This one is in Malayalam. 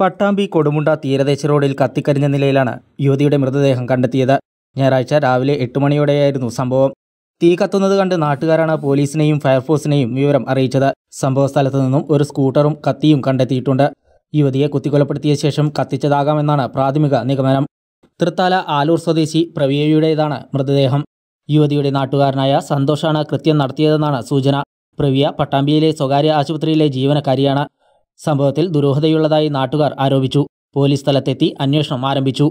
പട്ടാമ്പി കൊടുമുണ്ട തീരദേശ റോഡിൽ കത്തിക്കരിഞ്ഞ നിലയിലാണ് യുവതിയുടെ മൃതദേഹം കണ്ടെത്തിയത് ഞായറാഴ്ച രാവിലെ എട്ട് മണിയോടെയായിരുന്നു സംഭവം തീ കത്തുന്നത് കണ്ട് നാട്ടുകാരാണ് പോലീസിനെയും ഫയർഫോഴ്സിനെയും വിവരം അറിയിച്ചത് സംഭവ സ്ഥലത്തു നിന്നും ഒരു സ്കൂട്ടറും കത്തിയും കണ്ടെത്തിയിട്ടുണ്ട് യുവതിയെ കുത്തിക്കൊലപ്പെടുത്തിയ ശേഷം കത്തിച്ചതാകാമെന്നാണ് പ്രാഥമിക നിഗമനം തൃത്താല ആലൂർ സ്വദേശി പ്രവിയയുടേതാണ് മൃതദേഹം യുവതിയുടെ നാട്ടുകാരനായ സന്തോഷാണ് കൃത്യം നടത്തിയതെന്നാണ് സൂചന പ്രവിയ പട്ടാമ്പിയിലെ സ്വകാര്യ ആശുപത്രിയിലെ ജീവനക്കാരിയാണ് സംഭവത്തിൽ ദുരൂഹതയുള്ളതായി നാട്ടുകാർ ആരോപിച്ചു പോലീസ് സ്ഥലത്തെത്തി അന്വേഷണം ആരംഭിച്ചു